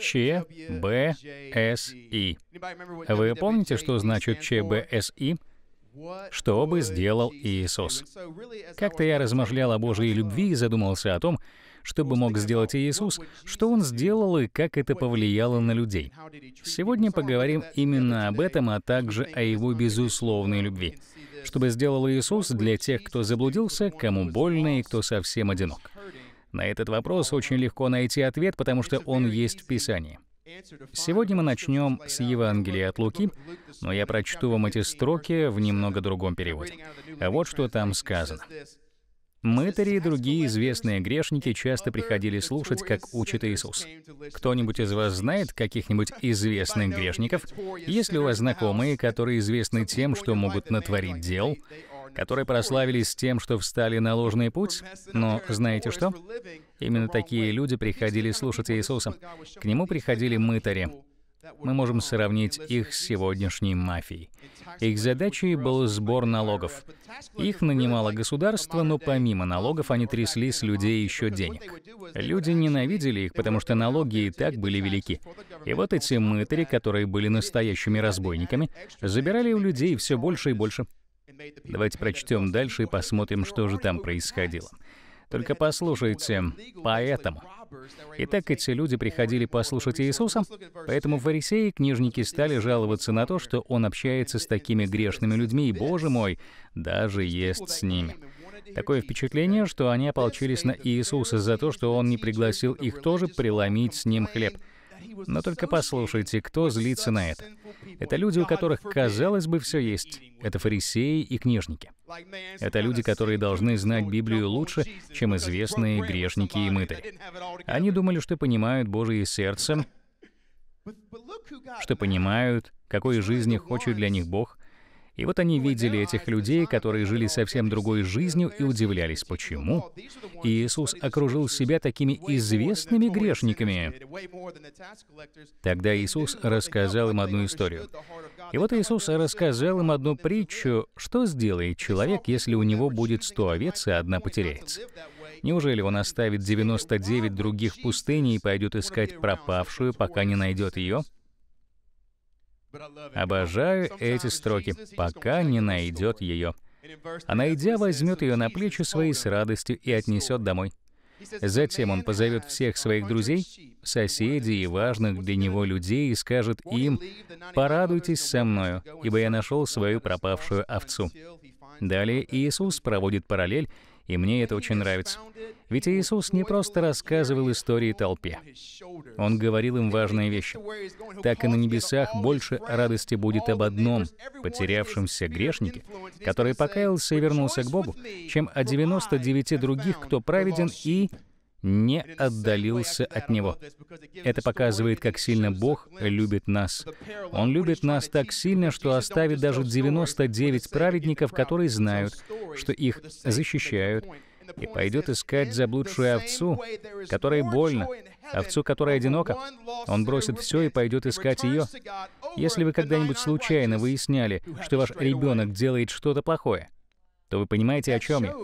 ЧБСИ. Вы помните, что значит ЧБСИ? Что бы сделал Иисус? Как-то я размышлял о Божьей любви и задумался о том, что бы мог сделать Иисус, что Он сделал и как это повлияло на людей. Сегодня поговорим именно об этом, а также о Его безусловной любви. Что бы сделал Иисус для тех, кто заблудился, кому больно и кто совсем одинок. На этот вопрос очень легко найти ответ, потому что он есть в Писании. Сегодня мы начнем с Евангелия от Луки, но я прочту вам эти строки в немного другом переводе. А вот что там сказано. Мытари и другие известные грешники часто приходили слушать, как учит Иисус. Кто-нибудь из вас знает каких-нибудь известных грешников? Есть ли у вас знакомые, которые известны тем, что могут натворить дел, которые прославились тем, что встали на ложный путь. Но знаете что? Именно такие люди приходили слушать Иисуса. К нему приходили мытари. Мы можем сравнить их с сегодняшней мафией. Их задачей был сбор налогов. Их нанимало государство, но помимо налогов они трясли с людей еще денег. Люди ненавидели их, потому что налоги и так были велики. И вот эти мытари, которые были настоящими разбойниками, забирали у людей все больше и больше. Давайте прочтем дальше и посмотрим, что же там происходило. Только послушайте, поэтому. Итак, эти люди приходили послушать Иисуса, поэтому фарисеи и книжники стали жаловаться на то, что он общается с такими грешными людьми и, боже мой, даже ест с ними. Такое впечатление, что они ополчились на Иисуса за то, что он не пригласил их тоже преломить с ним хлеб. Но только послушайте, кто злится на это. Это люди, у которых, казалось бы, все есть. Это фарисеи и книжники. Это люди, которые должны знать Библию лучше, чем известные грешники и мытари. Они думали, что понимают Божие сердце, что понимают, какой жизни хочет для них Бог — и вот они видели этих людей, которые жили совсем другой жизнью и удивлялись, почему. Иисус окружил себя такими известными грешниками. Тогда Иисус рассказал им одну историю. И вот Иисус рассказал им одну притчу, что сделает человек, если у него будет сто овец, и одна потеряется. Неужели он оставит 99 других в и пойдет искать пропавшую, пока не найдет ее? Обожаю эти строки, пока не найдет ее. А найдя, возьмет ее на плечи своей с радостью и отнесет домой. Затем он позовет всех своих друзей, соседей и важных для него людей и скажет им, «Порадуйтесь со мною, ибо я нашел свою пропавшую овцу». Далее Иисус проводит параллель и мне это очень нравится. Ведь Иисус не просто рассказывал истории толпе. Он говорил им важные вещи. Так и на небесах больше радости будет об одном — потерявшемся грешнике, который покаялся и вернулся к Богу, чем о 99 других, кто праведен и не отдалился от него. Это показывает, как сильно Бог любит нас. Он любит нас так сильно, что оставит даже 99 праведников, которые знают, что их защищают, и пойдет искать заблудшую овцу, которой больно, овцу, которая одинока. Он бросит все и пойдет искать ее. Если вы когда-нибудь случайно выясняли, что ваш ребенок делает что-то плохое, то вы понимаете, о чем я.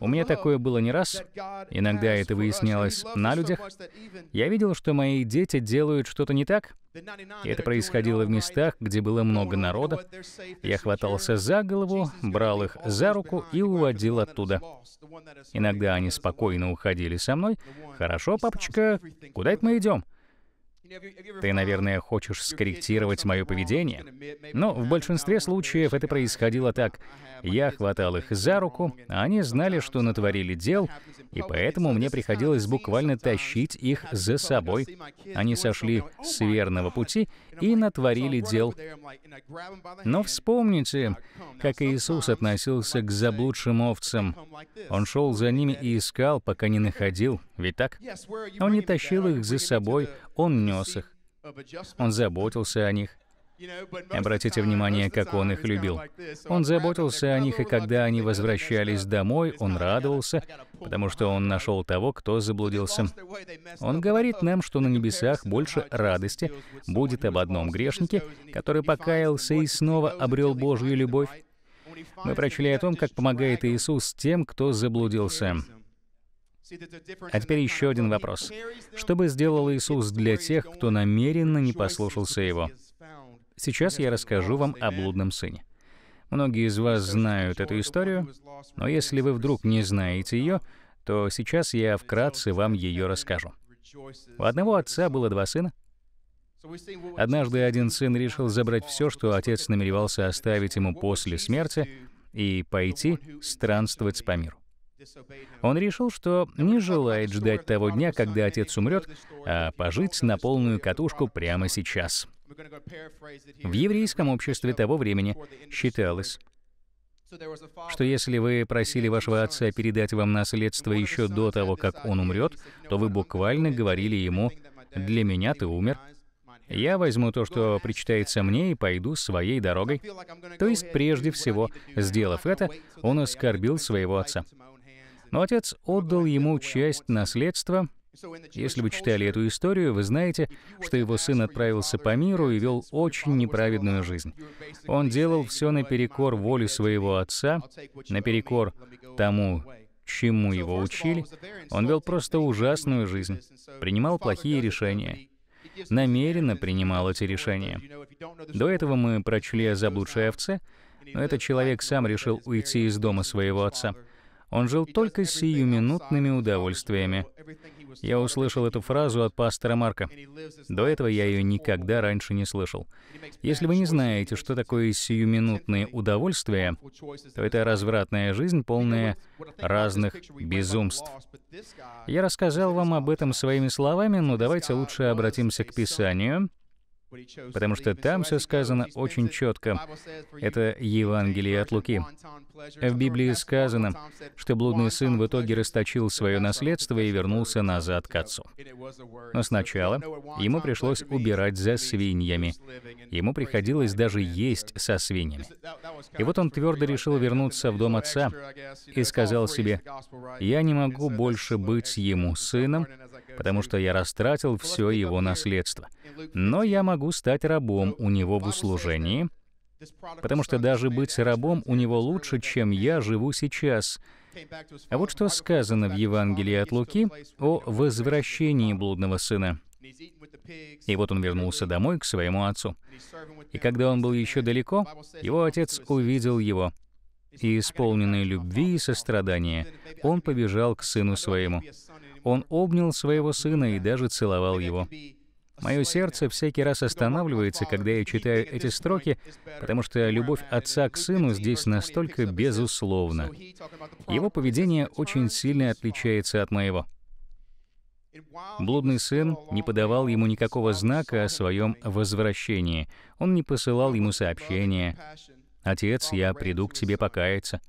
У меня такое было не раз. Иногда это выяснялось на людях. Я видел, что мои дети делают что-то не так. И это происходило в местах, где было много народа. Я хватался за голову, брал их за руку и уводил оттуда. Иногда они спокойно уходили со мной. «Хорошо, папочка, куда это мы идем?» Ты, наверное, хочешь скорректировать мое поведение? Но ну, в большинстве случаев это происходило так. Я хватал их за руку, а они знали, что натворили дел, и поэтому мне приходилось буквально тащить их за собой. Они сошли с верного пути и натворили дел. Но вспомните, как Иисус относился к заблудшим овцам. Он шел за ними и искал, пока не находил. Ведь так? А он не тащил их за собой, он нес их. Он заботился о них. Обратите внимание, как он их любил. Он заботился о них, и когда они возвращались домой, он радовался, потому что он нашел того, кто заблудился. Он говорит нам, что на небесах больше радости будет об одном грешнике, который покаялся и снова обрел Божью любовь. Мы прочли о том, как помогает Иисус тем, кто заблудился. А теперь еще один вопрос. Что бы сделал Иисус для тех, кто намеренно не послушался Его? Сейчас я расскажу вам о блудном сыне. Многие из вас знают эту историю, но если вы вдруг не знаете ее, то сейчас я вкратце вам ее расскажу. У одного отца было два сына. Однажды один сын решил забрать все, что отец намеревался оставить ему после смерти, и пойти странствовать по миру. Он решил, что не желает ждать того дня, когда отец умрет, а пожить на полную катушку прямо сейчас. В еврейском обществе того времени считалось, что если вы просили вашего отца передать вам наследство еще до того, как он умрет, то вы буквально говорили ему «для меня ты умер», я возьму то, что причитается мне, и пойду своей дорогой. То есть, прежде всего, сделав это, он оскорбил своего отца. Но отец отдал ему часть наследства. Если вы читали эту историю, вы знаете, что его сын отправился по миру и вел очень неправедную жизнь. Он делал все наперекор воле своего отца, наперекор тому, чему его учили. Он вел просто ужасную жизнь, принимал плохие решения намеренно принимал эти решения. До этого мы прочли о заблудшей овце, но этот человек сам решил уйти из дома своего отца. Он жил только сиюминутными удовольствиями. Я услышал эту фразу от пастора Марка. До этого я ее никогда раньше не слышал. Если вы не знаете, что такое сиюминутные удовольствия, то это развратная жизнь, полная разных безумств. Я рассказал вам об этом своими словами, но давайте лучше обратимся к Писанию Потому что там все сказано очень четко. Это Евангелие от Луки. В Библии сказано, что блудный сын в итоге расточил свое наследство и вернулся назад к отцу. Но сначала ему пришлось убирать за свиньями. Ему приходилось даже есть со свиньями. И вот он твердо решил вернуться в дом отца и сказал себе, «Я не могу больше быть ему сыном, потому что я растратил все его наследство. Но я могу могу стать рабом у него в услужении, потому что даже быть рабом у него лучше, чем я живу сейчас. А вот что сказано в Евангелии от Луки о возвращении блудного сына. И вот он вернулся домой к своему отцу. И когда он был еще далеко, его отец увидел его. И исполненный любви и сострадания, он побежал к сыну своему. Он обнял своего сына и даже целовал его. Мое сердце всякий раз останавливается, когда я читаю эти строки, потому что любовь отца к сыну здесь настолько безусловна. Его поведение очень сильно отличается от моего. Блудный сын не подавал ему никакого знака о своем возвращении. Он не посылал ему сообщения. «Отец, я приду к тебе покаяться.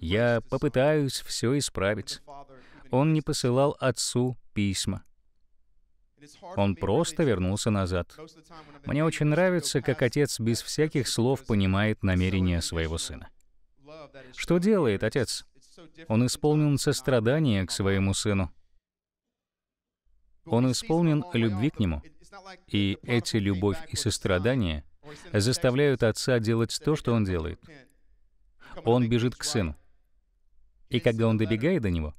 Я попытаюсь все исправить». Он не посылал отцу письма. Он просто вернулся назад. Мне очень нравится, как отец без всяких слов понимает намерения своего сына. Что делает отец? Он исполнен сострадания к своему сыну. Он исполнен любви к нему. И эти любовь и сострадание заставляют отца делать то, что он делает. Он бежит к сыну. И когда он добегает до него,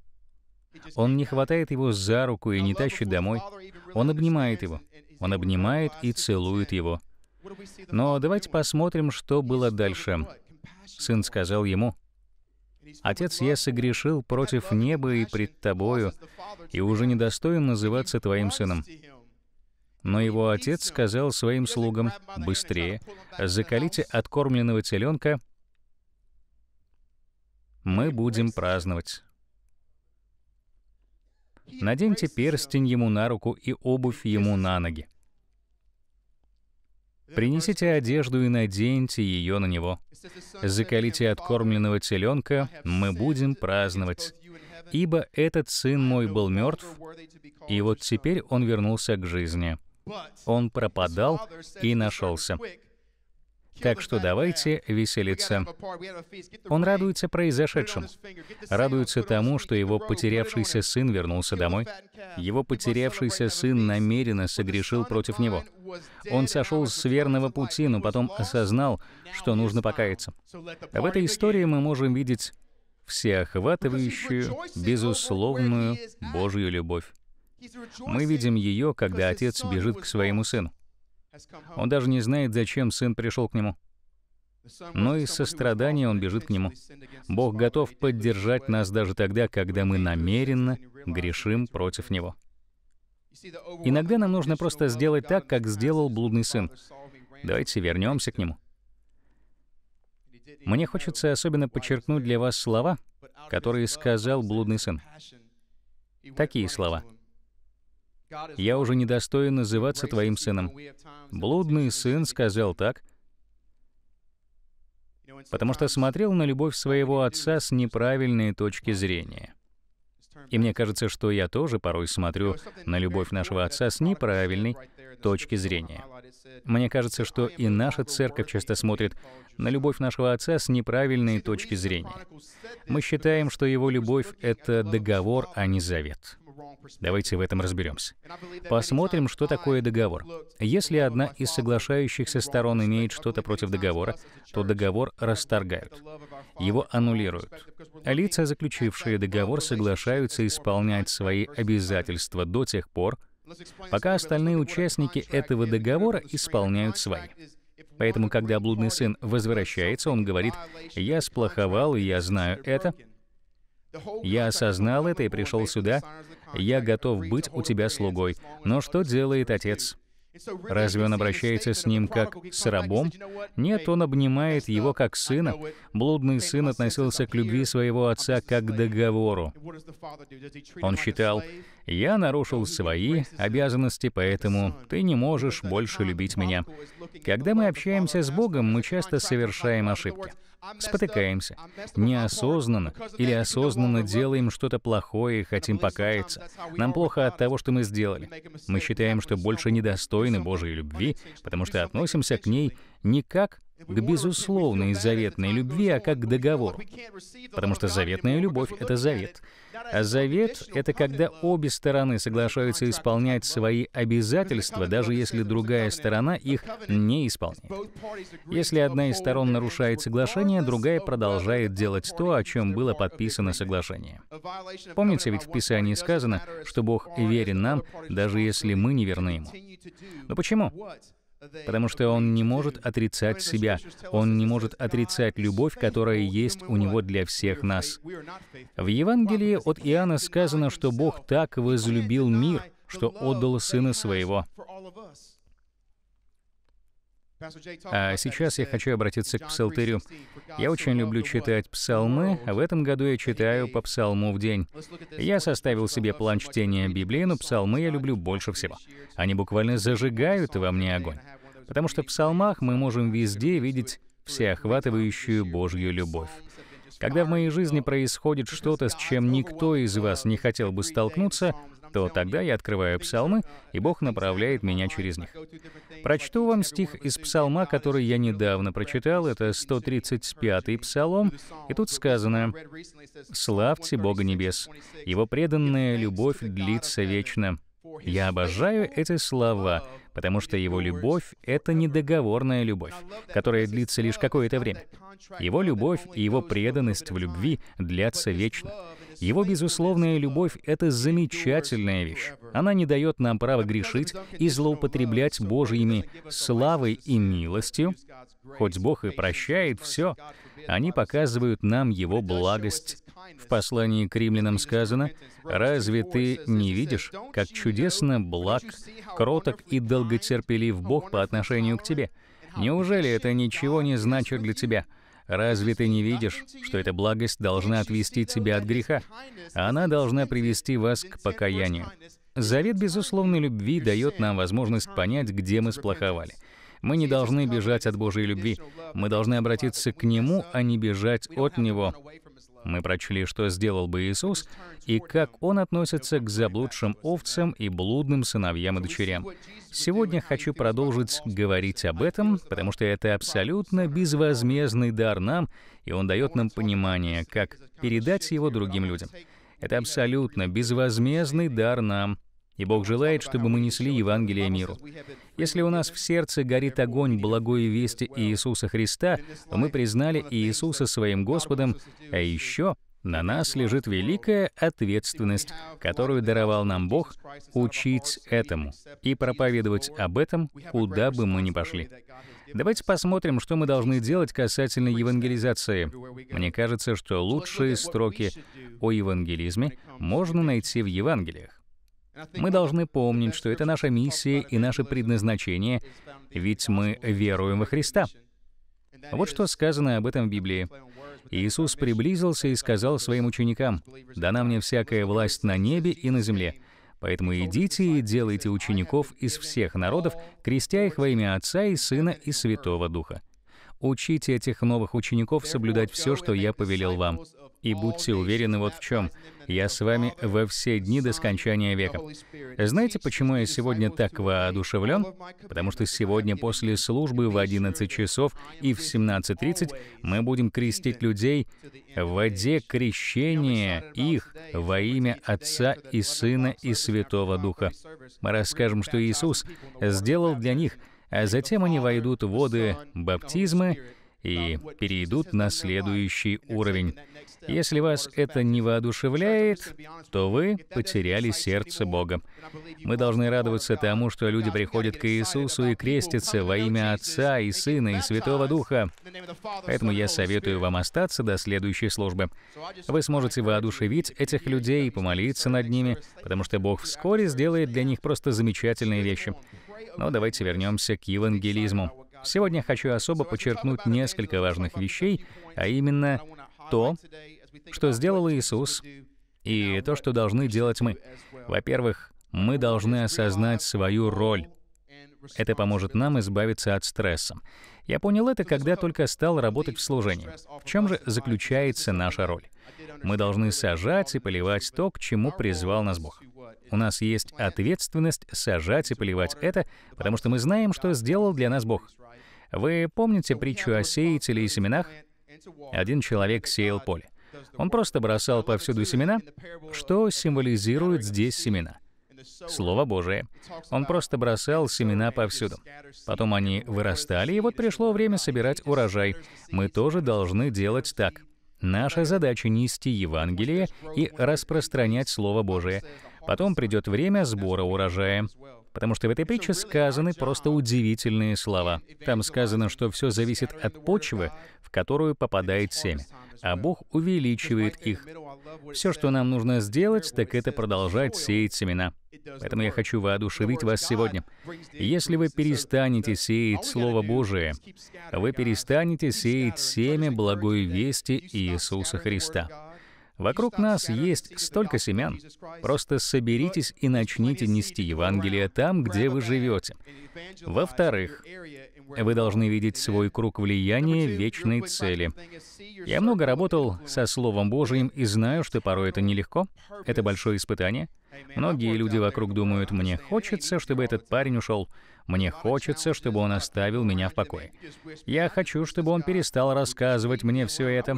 он не хватает его за руку и не тащит домой. Он обнимает его. Он обнимает и целует его. Но давайте посмотрим, что было дальше. Сын сказал ему, «Отец, я согрешил против неба и пред тобою, и уже недостоин называться твоим сыном». Но его отец сказал своим слугам, «Быстрее, закалите откормленного теленка, мы будем праздновать». Наденьте перстень ему на руку и обувь ему на ноги. Принесите одежду и наденьте ее на него. Закалите откормленного теленка, мы будем праздновать. Ибо этот сын мой был мертв, и вот теперь он вернулся к жизни. Он пропадал и нашелся. Так что давайте веселиться. Он радуется произошедшему, радуется тому, что его потерявшийся сын вернулся домой. Его потерявшийся сын намеренно согрешил против него. Он сошел с верного пути, но потом осознал, что нужно покаяться. В этой истории мы можем видеть всеохватывающую, безусловную Божью любовь. Мы видим ее, когда отец бежит к своему сыну. Он даже не знает, зачем сын пришел к нему. Но из сострадания он бежит к нему. Бог готов поддержать нас даже тогда, когда мы намеренно грешим против него. Иногда нам нужно просто сделать так, как сделал блудный сын. Давайте вернемся к нему. Мне хочется особенно подчеркнуть для вас слова, которые сказал блудный сын. Такие слова — я уже недостоин называться твоим сыном. Блудный сын сказал так, потому что смотрел на любовь своего отца с неправильной точки зрения. И мне кажется, что я тоже порой смотрю на любовь нашего Отца с неправильной точки зрения. Мне кажется, что и наша церковь часто смотрит на любовь нашего Отца с неправильной точки зрения. Мы считаем, что его любовь — это договор, а не завет. Давайте в этом разберемся. Посмотрим, что такое договор. Если одна из соглашающихся сторон имеет что-то против договора, то договор расторгают. Его аннулируют. Лица, заключившие договор, соглашаются исполнять свои обязательства до тех пор, пока остальные участники этого договора исполняют свои. Поэтому, когда блудный сын возвращается, он говорит, «Я сплоховал, и я знаю это, я осознал это и пришел сюда, «Я готов быть у тебя слугой». Но что делает отец? Разве он обращается с ним как с рабом? Нет, он обнимает его как сына. Блудный сын относился к любви своего отца как к договору. Он считал, «Я нарушил свои обязанности, поэтому ты не можешь больше любить меня». Когда мы общаемся с Богом, мы часто совершаем ошибки спотыкаемся, неосознанно или осознанно делаем что-то плохое и хотим покаяться. Нам плохо от того, что мы сделали. Мы считаем, что больше недостойны Божьей любви, потому что относимся к ней не как к безусловной заветной любви, а как к договору. Потому что заветная любовь — это завет. А завет — это когда обе стороны соглашаются исполнять свои обязательства, даже если другая сторона их не исполняет. Если одна из сторон нарушает соглашение, другая продолжает делать то, о чем было подписано соглашение. Помните, ведь в Писании сказано, что Бог верен нам, даже если мы неверны Ему. Но почему? потому что он не может отрицать себя, он не может отрицать любовь, которая есть у него для всех нас. В Евангелии от Иоанна сказано, что Бог так возлюбил мир, что отдал Сына Своего. А сейчас я хочу обратиться к псалтырю. Я очень люблю читать псалмы, а в этом году я читаю по псалму в день. Я составил себе план чтения Библии, но псалмы я люблю больше всего. Они буквально зажигают во мне огонь. Потому что в псалмах мы можем везде видеть всеохватывающую Божью любовь. Когда в моей жизни происходит что-то, с чем никто из вас не хотел бы столкнуться, то тогда я открываю псалмы, и Бог направляет меня через них. Прочту вам стих из псалма, который я недавно прочитал, это 135-й псалом, и тут сказано «Славьте Бога небес, Его преданная любовь длится вечно». Я обожаю эти слова, потому что его любовь — это не договорная любовь, которая длится лишь какое-то время. Его любовь и его преданность в любви длятся вечно. Его безусловная любовь — это замечательная вещь. Она не дает нам права грешить и злоупотреблять Божьими славой и милостью. Хоть Бог и прощает все, они показывают нам Его благость. В послании к римлянам сказано, «Разве ты не видишь, как чудесно благ, кроток и долготерпелив Бог по отношению к тебе? Неужели это ничего не значит для тебя?» Разве ты не видишь, что эта благость должна отвести тебя от греха? Она должна привести вас к покаянию. Завет безусловной любви дает нам возможность понять, где мы сплоховали. Мы не должны бежать от Божьей любви. Мы должны обратиться к Нему, а не бежать от Него мы прочли, что сделал бы Иисус и как Он относится к заблудшим овцам и блудным сыновьям и дочерям. Сегодня хочу продолжить говорить об этом, потому что это абсолютно безвозмездный дар нам, и Он дает нам понимание, как передать его другим людям. Это абсолютно безвозмездный дар нам, и Бог желает, чтобы мы несли Евангелие миру. Если у нас в сердце горит огонь благой вести Иисуса Христа, то мы признали Иисуса своим Господом, а еще на нас лежит великая ответственность, которую даровал нам Бог, учить этому и проповедовать об этом, куда бы мы ни пошли. Давайте посмотрим, что мы должны делать касательно евангелизации. Мне кажется, что лучшие строки о евангелизме можно найти в Евангелиях. Мы должны помнить, что это наша миссия и наше предназначение, ведь мы веруем во Христа. Вот что сказано об этом в Библии. Иисус приблизился и сказал своим ученикам, «Дана мне всякая власть на небе и на земле. Поэтому идите и делайте учеников из всех народов, крестя их во имя Отца и Сына и Святого Духа». Учите этих новых учеников соблюдать все, что я повелел вам. И будьте уверены вот в чем. Я с вами во все дни до скончания века. Знаете, почему я сегодня так воодушевлен? Потому что сегодня после службы в 11 часов и в 17.30 мы будем крестить людей в воде крещения их во имя Отца и Сына и Святого Духа. Мы расскажем, что Иисус сделал для них — а затем они войдут в воды баптизма и перейдут на следующий уровень. Если вас это не воодушевляет, то вы потеряли сердце Бога. Мы должны радоваться тому, что люди приходят к Иисусу и крестятся во имя Отца и Сына и Святого Духа. Поэтому я советую вам остаться до следующей службы. Вы сможете воодушевить этих людей и помолиться над ними, потому что Бог вскоре сделает для них просто замечательные вещи. Но давайте вернемся к евангелизму. Сегодня хочу особо подчеркнуть несколько важных вещей, а именно то, что сделал Иисус, и то, что должны делать мы. Во-первых, мы должны осознать свою роль. Это поможет нам избавиться от стресса. Я понял это, когда только стал работать в служении. В чем же заключается наша роль? Мы должны сажать и поливать то, к чему призвал нас Бог. У нас есть ответственность сажать и поливать это, потому что мы знаем, что сделал для нас Бог. Вы помните притчу о сеятеле и семенах? Один человек сеял поле. Он просто бросал повсюду семена. Что символизирует здесь семена? Слово Божие. Он просто бросал семена повсюду. Потом они вырастали, и вот пришло время собирать урожай. Мы тоже должны делать так. Наша задача — нести Евангелие и распространять Слово Божие. Потом придет время сбора урожая. Потому что в этой притче сказаны просто удивительные слова. Там сказано, что все зависит от почвы, в которую попадает семя, а Бог увеличивает их. Все, что нам нужно сделать, так это продолжать сеять семена. Поэтому я хочу воодушевить вас сегодня. Если вы перестанете сеять Слово Божие, вы перестанете сеять семя благой вести Иисуса Христа. Вокруг нас есть столько семян. Просто соберитесь и начните нести Евангелие там, где вы живете. Во-вторых, вы должны видеть свой круг влияния вечной цели. Я много работал со Словом Божьим и знаю, что порой это нелегко. Это большое испытание. Многие люди вокруг думают, мне хочется, чтобы этот парень ушел. Мне хочется, чтобы он оставил меня в покое. Я хочу, чтобы он перестал рассказывать мне все это.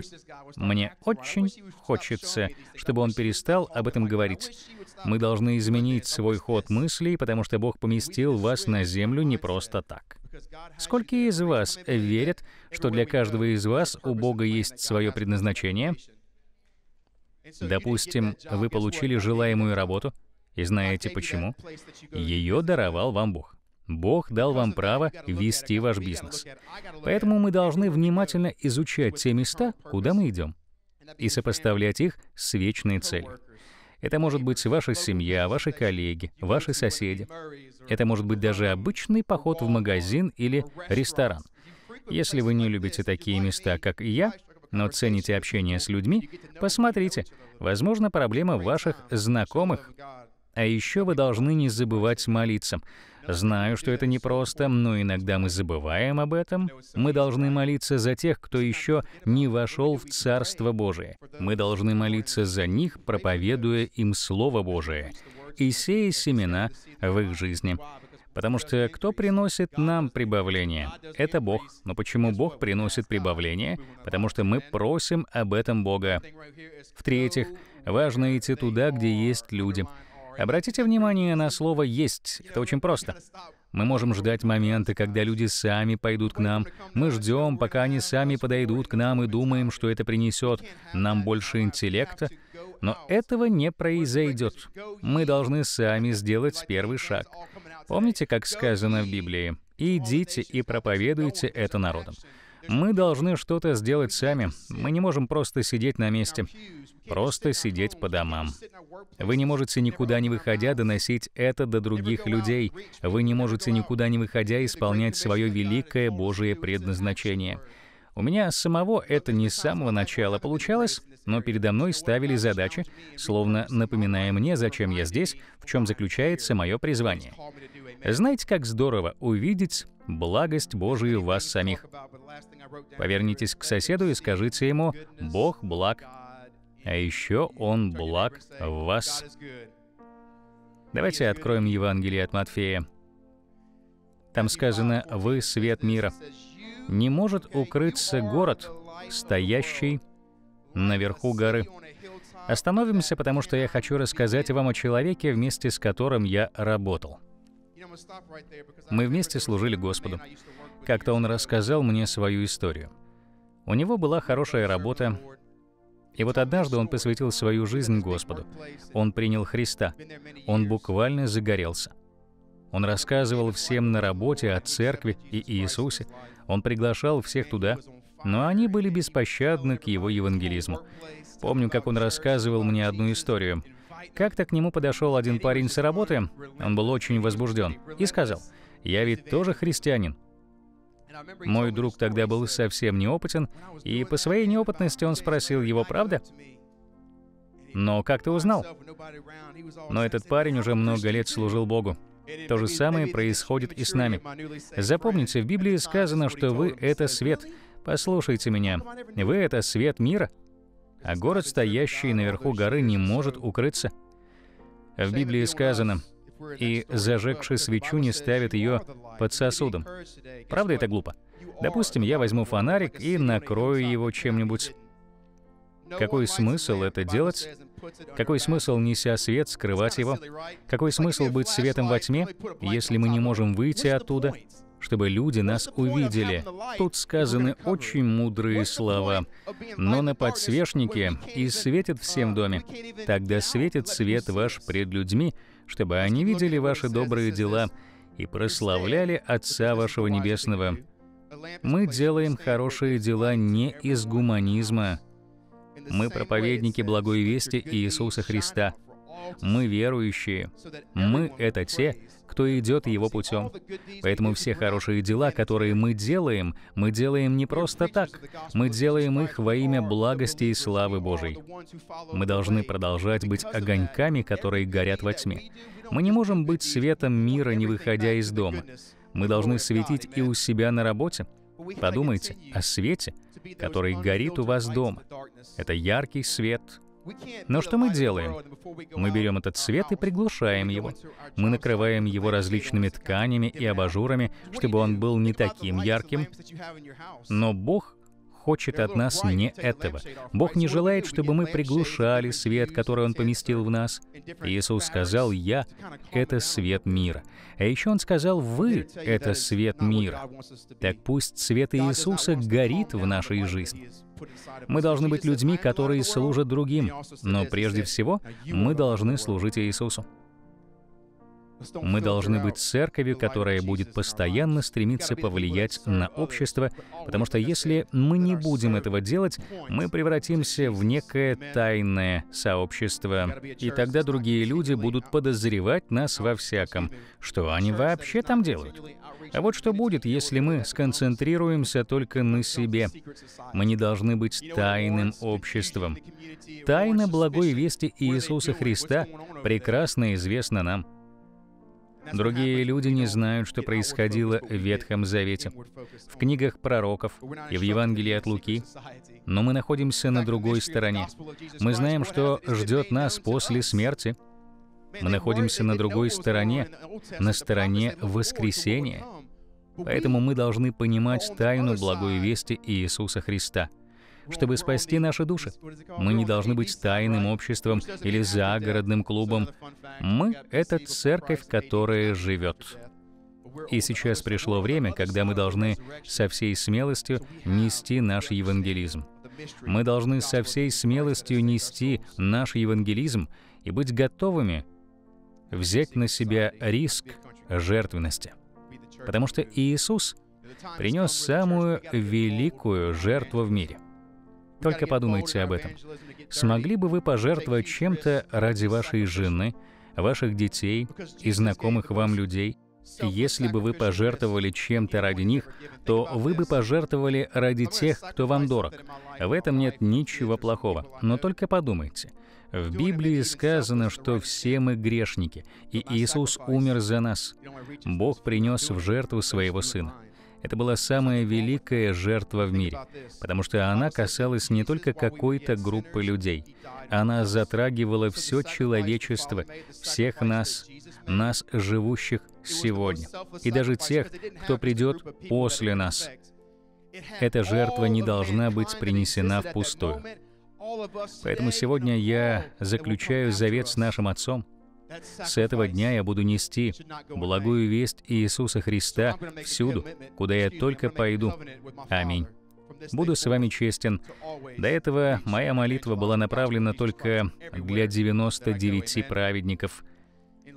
Мне очень хочется, чтобы он перестал об этом говорить. Мы должны изменить свой ход мыслей, потому что Бог поместил вас на землю не просто так. Сколько из вас верят, что для каждого из вас у Бога есть свое предназначение? Допустим, вы получили желаемую работу, и знаете почему? Ее даровал вам Бог. Бог дал вам право вести ваш бизнес. Поэтому мы должны внимательно изучать те места, куда мы идем, и сопоставлять их с вечной целью. Это может быть ваша семья, ваши коллеги, ваши соседи. Это может быть даже обычный поход в магазин или ресторан. Если вы не любите такие места, как я, но цените общение с людьми, посмотрите, возможно, проблема ваших знакомых. А еще вы должны не забывать молиться. Знаю, что это непросто, но иногда мы забываем об этом. Мы должны молиться за тех, кто еще не вошел в Царство Божие. Мы должны молиться за них, проповедуя им Слово Божие и сея семена в их жизни. Потому что кто приносит нам прибавление? Это Бог. Но почему Бог приносит прибавление? Потому что мы просим об этом Бога. В-третьих, важно идти туда, где есть люди. Обратите внимание на слово «есть». Это очень просто. Мы можем ждать момента, когда люди сами пойдут к нам. Мы ждем, пока они сами подойдут к нам и думаем, что это принесет нам больше интеллекта, но этого не произойдет. Мы должны сами сделать первый шаг. Помните, как сказано в Библии? «Идите и проповедуйте это народам». Мы должны что-то сделать сами. Мы не можем просто сидеть на месте, просто сидеть по домам. Вы не можете никуда не выходя доносить это до других людей. Вы не можете никуда не выходя исполнять свое великое Божие предназначение. У меня самого это не с самого начала получалось, но передо мной ставили задачи, словно напоминая мне, зачем я здесь, в чем заключается мое призвание. Знаете, как здорово увидеть благость Божию в вас самих. Повернитесь к соседу и скажите ему «Бог благ». А еще Он благ в вас. Давайте откроем Евангелие от Матфея. Там сказано «Вы свет мира» не может укрыться город, стоящий наверху горы. Остановимся, потому что я хочу рассказать вам о человеке, вместе с которым я работал. Мы вместе служили Господу. Как-то он рассказал мне свою историю. У него была хорошая работа, и вот однажды он посвятил свою жизнь Господу. Он принял Христа. Он буквально загорелся. Он рассказывал всем на работе о церкви и Иисусе, он приглашал всех туда, но они были беспощадны к его евангелизму. Помню, как он рассказывал мне одну историю. Как-то к нему подошел один парень с работы, он был очень возбужден, и сказал, «Я ведь тоже христианин». Мой друг тогда был совсем неопытен, и по своей неопытности он спросил его, «Правда?» Но как ты узнал? Но этот парень уже много лет служил Богу. То же самое происходит и с нами. Запомните, в Библии сказано, что вы — это свет. Послушайте меня. Вы — это свет мира. А город, стоящий наверху горы, не может укрыться. В Библии сказано, «И зажегший свечу не ставит ее под сосудом». Правда это глупо? Допустим, я возьму фонарик и накрою его чем-нибудь. Какой смысл это делать? Какой смысл, неся свет, скрывать его? Какой смысл быть светом во тьме, если мы не можем выйти оттуда, чтобы люди нас увидели? Тут сказаны очень мудрые слова. Но на подсвечнике и светит всем в доме. Тогда светит свет ваш пред людьми, чтобы они видели ваши добрые дела и прославляли Отца вашего Небесного. Мы делаем хорошие дела не из гуманизма, мы проповедники благой вести Иисуса Христа. Мы верующие. Мы — это те, кто идет его путем. Поэтому все хорошие дела, которые мы делаем, мы делаем не просто так. Мы делаем их во имя благости и славы Божьей. Мы должны продолжать быть огоньками, которые горят во тьме. Мы не можем быть светом мира, не выходя из дома. Мы должны светить и у себя на работе, Подумайте о свете, который горит у вас дома. Это яркий свет. Но что мы делаем? Мы берем этот свет и приглушаем его. Мы накрываем его различными тканями и абажурами, чтобы он был не таким ярким. Но Бог хочет от нас не этого. Бог не желает, чтобы мы приглушали свет, который Он поместил в нас. Иисус сказал, «Я — это свет мира». А еще он сказал, «Вы — это свет мира». Так пусть свет Иисуса горит в нашей жизни. Мы должны быть людьми, которые служат другим, но прежде всего мы должны служить Иисусу. Мы должны быть церковью, которая будет постоянно стремиться повлиять на общество, потому что если мы не будем этого делать, мы превратимся в некое тайное сообщество. И тогда другие люди будут подозревать нас во всяком, что они вообще там делают. А вот что будет, если мы сконцентрируемся только на себе. Мы не должны быть тайным обществом. Тайна благой вести Иисуса Христа прекрасно известна нам. Другие люди не знают, что происходило в Ветхом Завете, в книгах пророков и в Евангелии от Луки, но мы находимся на другой стороне. Мы знаем, что ждет нас после смерти. Мы находимся на другой стороне, на стороне воскресения. Поэтому мы должны понимать тайну благой вести Иисуса Христа — чтобы спасти наши души. Мы не должны быть тайным обществом или загородным клубом. Мы — это церковь, которая живет. И сейчас пришло время, когда мы должны со всей смелостью нести наш евангелизм. Мы должны со всей смелостью нести наш евангелизм и быть готовыми взять на себя риск жертвенности. Потому что Иисус принес самую великую жертву в мире — только подумайте об этом. Смогли бы вы пожертвовать чем-то ради вашей жены, ваших детей и знакомых вам людей? Если бы вы пожертвовали чем-то ради них, то вы бы пожертвовали ради тех, кто вам дорог. В этом нет ничего плохого. Но только подумайте. В Библии сказано, что все мы грешники, и Иисус умер за нас. Бог принес в жертву своего Сына. Это была самая великая жертва в мире, потому что она касалась не только какой-то группы людей. Она затрагивала все человечество, всех нас, нас, живущих сегодня, и даже тех, кто придет после нас. Эта жертва не должна быть принесена впустую. Поэтому сегодня я заключаю завет с нашим Отцом, с этого дня я буду нести благую весть Иисуса Христа всюду, куда я только пойду. Аминь. Буду с вами честен. До этого моя молитва была направлена только для 99 праведников.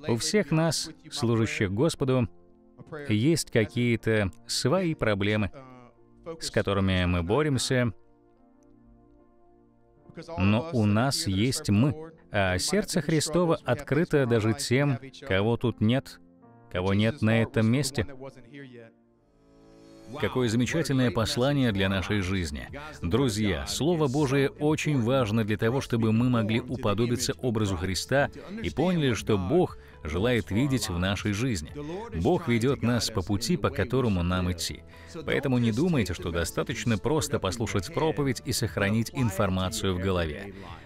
У всех нас, служащих Господу, есть какие-то свои проблемы, с которыми мы боремся, но у нас есть мы, а сердце Христова открыто даже тем, кого тут нет, кого нет на этом месте. Какое замечательное послание для нашей жизни. Друзья, Слово Божие очень важно для того, чтобы мы могли уподобиться образу Христа и поняли, что Бог желает видеть в нашей жизни. Бог ведет нас по пути, по которому нам идти. Поэтому не думайте, что достаточно просто послушать проповедь и сохранить информацию в голове.